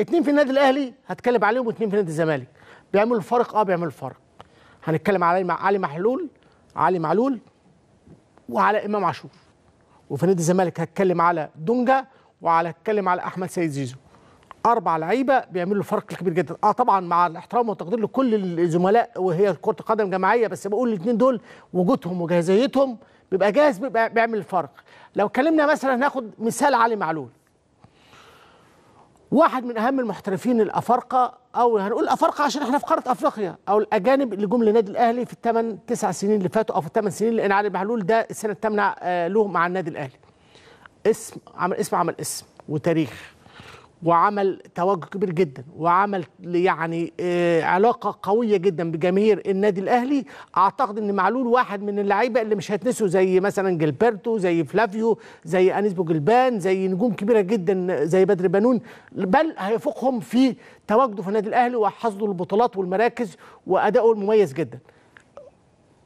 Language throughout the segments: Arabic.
اتنين في النادي الاهلي هتكلم عليهم واتنين في نادي الزمالك بيعملوا الفرق اه بيعملوا الفرق هنتكلم على علي محلول علي معلول وعلى امام عاشور وفي نادي الزمالك هتكلم على دونجا وعلى هتكلم على احمد سيد زيزو اربع لعيبه بيعملوا فرق كبير جدا اه طبعا مع الاحترام والتقدير لكل الزملاء وهي كره قدم جماعيه بس بقول الاثنين دول وجودهم وجاهزيتهم بيبقى جاهز بيبقى بيعمل الفرق لو اتكلمنا مثلا هناخد مثال علي معلول واحد من اهم المحترفين الافارقه او هنقول الافارقه عشان احنا في قاره افريقيا او الاجانب اللي جم للنادي الاهلي في الثمان تسع سنين اللي فاتوا او في الثمان سنين لان علي معلول ده السنه الثامنه آه، له مع النادي الاهلي اسم عمل اسم عمل اسم وتاريخ وعمل توجه كبير جدا وعمل يعني آه، علاقه قويه جدا بجماهير النادي الاهلي اعتقد ان معلول واحد من اللعيبه اللي مش هتنسوا زي مثلا جلبرتو زي فلافيو زي انيس بوجلبان زي نجوم كبيره جدا زي بدر بنون بل هيفوقهم في تواجده في النادي الاهلي وحصده البطولات والمراكز وادائه المميز جدا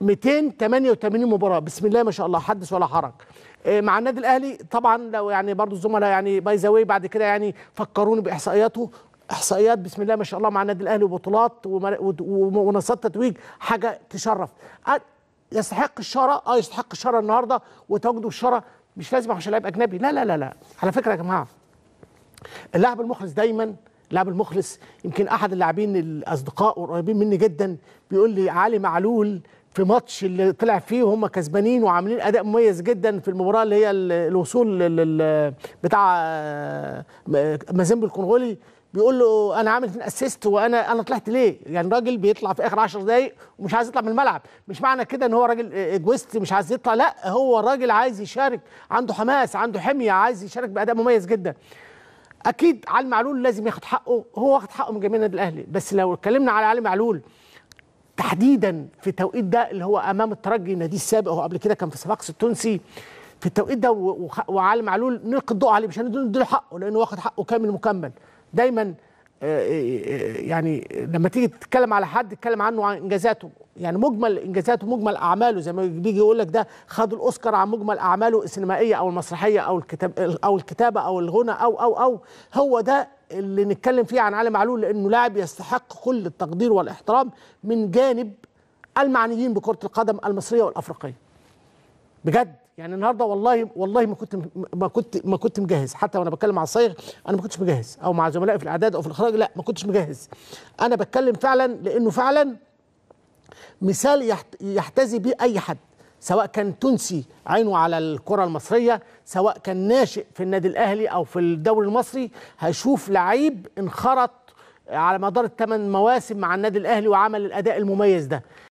288 مباراه بسم الله ما شاء الله حدث ولا حرج آه، مع النادي الاهلي طبعا لو يعني برضو الزملاء يعني باي ذا بعد كده يعني فكروني باحصائياته احصائيات بسم الله ما شاء الله مع النادي الاهلي وبطولات ومنصات تتويج حاجه تشرف يستحق الشاره اه يستحق الشاره النهارده وتواجده الشاره مش لازم عشان لاعب اجنبي لا لا لا لا على فكره يا جماعه اللاعب المخلص دايما اللاعب المخلص يمكن احد اللاعبين الاصدقاء والقريبين مني جدا بيقول لي علي معلول في ماتش اللي طلع فيه وهم كسبانين وعاملين اداء مميز جدا في المباراه اللي هي الوصول بتاع آه، مازيمبي الكونغولي بيقول له انا عامل اتنين اسيست وانا انا طلعت ليه؟ يعني راجل بيطلع في اخر 10 دقائق ومش عايز يطلع من الملعب، مش معنى كده ان هو راجل اجويست آه، مش عايز يطلع، لا هو راجل عايز يشارك، عنده حماس، عنده حميه، عايز يشارك باداء مميز جدا. اكيد علي معلول لازم ياخد حقه هو واخد حقه من جميع النادي الاهلي بس لو اتكلمنا على علي معلول تحديدا في التوقيت ده اللي هو امام الترجي نادي السابق هو قبل كده كان في صفاقس التونسي في التوقيت ده وعلي معلول نلقي الضوء عليه مش هنديله حقه لانه واخد حقه كامل مكمل دايما آه، آه، آه، يعني لما تيجي تتكلم على حد تتكلم عنه عن انجازاته يعني مجمل انجازاته مجمل اعماله زي ما بيجي يقول لك ده خد الاوسكار عن مجمل اعماله السينمائيه او المسرحيه او الكتاب او الكتابه او الغنى او او او هو ده اللي نتكلم فيه عن علي معلول لانه لاعب يستحق كل التقدير والاحترام من جانب المعنيين بكره القدم المصريه والافريقيه بجد يعني النهارده والله والله ما كنت ما كنت ما كنت مجهز حتى وانا بتكلم مع الصيغ انا ما كنتش مجهز او مع زملائي في الاعداد او في الاخراج لا ما كنتش مجهز انا بتكلم فعلا لانه فعلا مثال يحتذي به اي حد سواء كان تونسي عينه على الكره المصريه سواء كان ناشئ في النادي الاهلي او في الدوري المصري هيشوف لعيب انخرط على مدار الثمان مواسم مع النادي الاهلي وعمل الاداء المميز ده